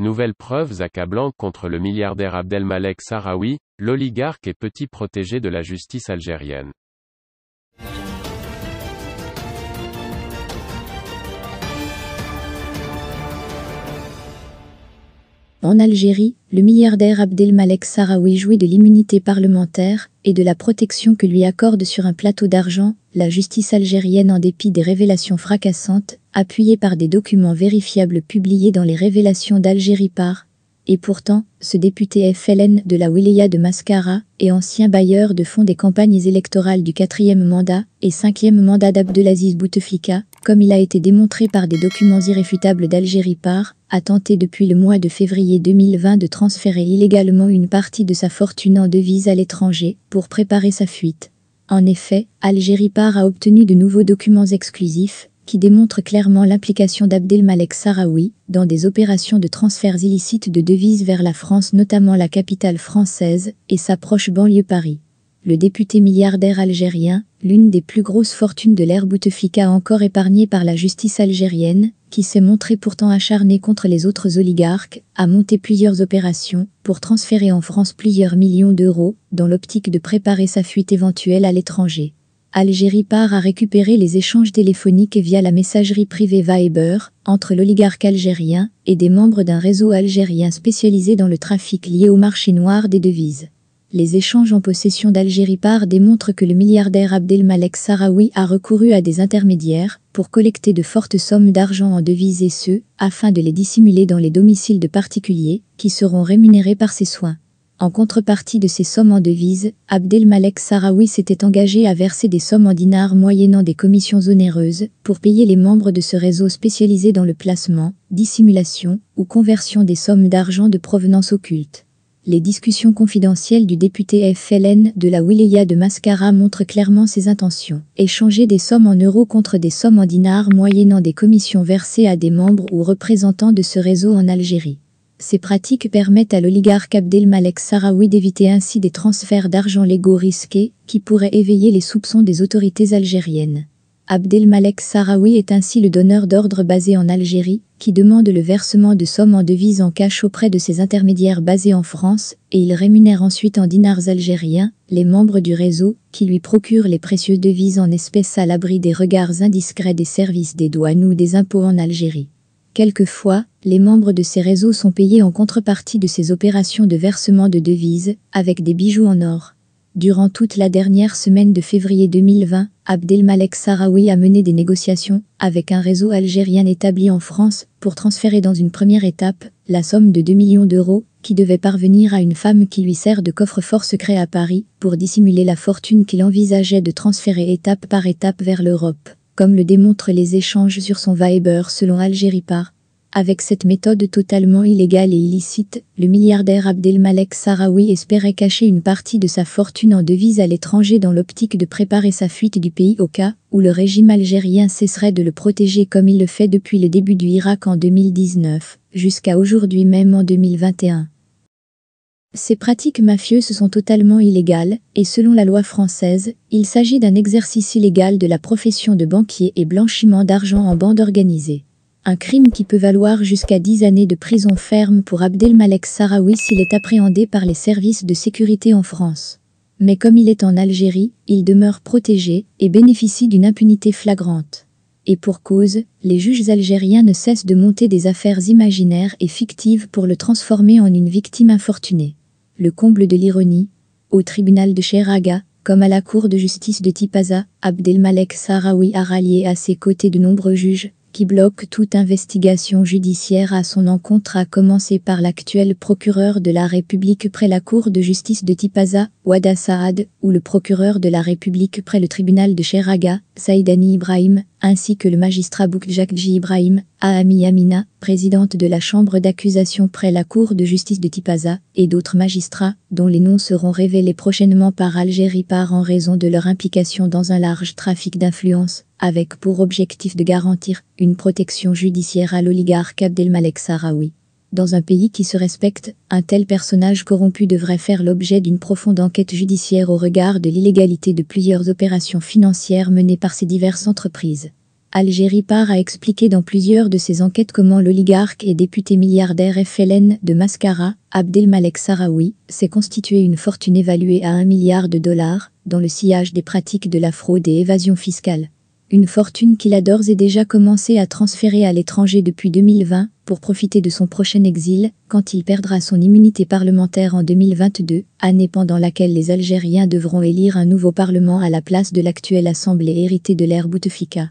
Nouvelles preuves accablantes contre le milliardaire Abdelmalek Sarawi, l'oligarque et petit protégé de la justice algérienne. En Algérie, le milliardaire Abdelmalek Sarraoui jouit de l'immunité parlementaire et de la protection que lui accorde sur un plateau d'argent la justice algérienne en dépit des révélations fracassantes, appuyées par des documents vérifiables publiés dans les révélations d'Algérie par. Et pourtant, ce député FLN de la Wilaya de Mascara et ancien bailleur de fonds des campagnes électorales du quatrième mandat et cinquième mandat d'Abdelaziz Bouteflika comme il a été démontré par des documents irréfutables d'Algérie par, a tenté depuis le mois de février 2020 de transférer illégalement une partie de sa fortune en devises à l'étranger pour préparer sa fuite. En effet, Algérie par a obtenu de nouveaux documents exclusifs qui démontrent clairement l'implication d'Abdelmalek Saraoui dans des opérations de transferts illicites de devises vers la France, notamment la capitale française et sa proche banlieue Paris le député milliardaire algérien, l'une des plus grosses fortunes de l'ère Bouteflika encore épargnée par la justice algérienne, qui s'est montrée pourtant acharnée contre les autres oligarques, a monté plusieurs opérations pour transférer en France plusieurs millions d'euros, dans l'optique de préparer sa fuite éventuelle à l'étranger. Algérie part à récupérer les échanges téléphoniques via la messagerie privée Viber entre l'oligarque algérien et des membres d'un réseau algérien spécialisé dans le trafic lié au marché noir des devises. Les échanges en possession d'Algérie par démontrent que le milliardaire Abdelmalek Sarawi a recouru à des intermédiaires pour collecter de fortes sommes d'argent en devises et ce, afin de les dissimuler dans les domiciles de particuliers qui seront rémunérés par ses soins. En contrepartie de ces sommes en devises, Abdelmalek Sarawi s'était engagé à verser des sommes en dinars moyennant des commissions onéreuses pour payer les membres de ce réseau spécialisé dans le placement, dissimulation ou conversion des sommes d'argent de provenance occulte les discussions confidentielles du député FLN de la Wilaya de Mascara montrent clairement ses intentions. Échanger des sommes en euros contre des sommes en dinars moyennant des commissions versées à des membres ou représentants de ce réseau en Algérie. Ces pratiques permettent à l'oligarque Abdelmalek Sarawi d'éviter ainsi des transferts d'argent légaux risqués qui pourraient éveiller les soupçons des autorités algériennes. Abdelmalek Sarawi est ainsi le donneur d'ordre basé en Algérie, qui demande le versement de sommes en devises en cash auprès de ses intermédiaires basés en France, et il rémunère ensuite en dinars algériens les membres du réseau, qui lui procurent les précieuses devises en espèces à l'abri des regards indiscrets des services des douanes ou des impôts en Algérie. Quelquefois, les membres de ces réseaux sont payés en contrepartie de ces opérations de versement de devises, avec des bijoux en or. Durant toute la dernière semaine de février 2020, Abdelmalek Sarawi a mené des négociations avec un réseau algérien établi en France pour transférer dans une première étape la somme de 2 millions d'euros qui devait parvenir à une femme qui lui sert de coffre-fort secret à Paris pour dissimuler la fortune qu'il envisageait de transférer étape par étape vers l'Europe, comme le démontrent les échanges sur son Viber selon Algérie par avec cette méthode totalement illégale et illicite, le milliardaire Abdelmalek Sarawi espérait cacher une partie de sa fortune en devises à l'étranger dans l'optique de préparer sa fuite du pays au cas où le régime algérien cesserait de le protéger comme il le fait depuis le début du Irak en 2019, jusqu'à aujourd'hui même en 2021. Ces pratiques mafieuses sont totalement illégales, et selon la loi française, il s'agit d'un exercice illégal de la profession de banquier et blanchiment d'argent en bande organisée un crime qui peut valoir jusqu'à 10 années de prison ferme pour Abdelmalek Sarawi s'il est appréhendé par les services de sécurité en France. Mais comme il est en Algérie, il demeure protégé et bénéficie d'une impunité flagrante. Et pour cause, les juges algériens ne cessent de monter des affaires imaginaires et fictives pour le transformer en une victime infortunée. Le comble de l'ironie, au tribunal de Cheraga, comme à la cour de justice de Tipaza, Abdelmalek Sarawi a rallié à ses côtés de nombreux juges, qui bloque toute investigation judiciaire à son encontre a commencé par l'actuel procureur de la République près la Cour de justice de Tipaza, Wada Saad, ou le procureur de la République près le tribunal de Cheraga, Saïdani Ibrahim, ainsi que le magistrat Boukjakji Ibrahim, Ahami Amina, présidente de la chambre d'accusation près la cour de justice de Tipaza, et d'autres magistrats, dont les noms seront révélés prochainement par Algérie par en raison de leur implication dans un large trafic d'influence, avec pour objectif de garantir une protection judiciaire à l'oligarque Abdelmalek Sarraoui. Dans un pays qui se respecte, un tel personnage corrompu devrait faire l'objet d'une profonde enquête judiciaire au regard de l'illégalité de plusieurs opérations financières menées par ces diverses entreprises. Algérie part a expliqué dans plusieurs de ses enquêtes comment l'oligarque et député milliardaire FLN de Mascara, Abdelmalek Sarawi, s'est constitué une fortune évaluée à 1 milliard de dollars dans le sillage des pratiques de la fraude et évasion fiscale. Une fortune qu'il a d'ores et déjà commencé à transférer à l'étranger depuis 2020 pour profiter de son prochain exil quand il perdra son immunité parlementaire en 2022, année pendant laquelle les Algériens devront élire un nouveau parlement à la place de l'actuelle assemblée héritée de l'ère Bouteflika.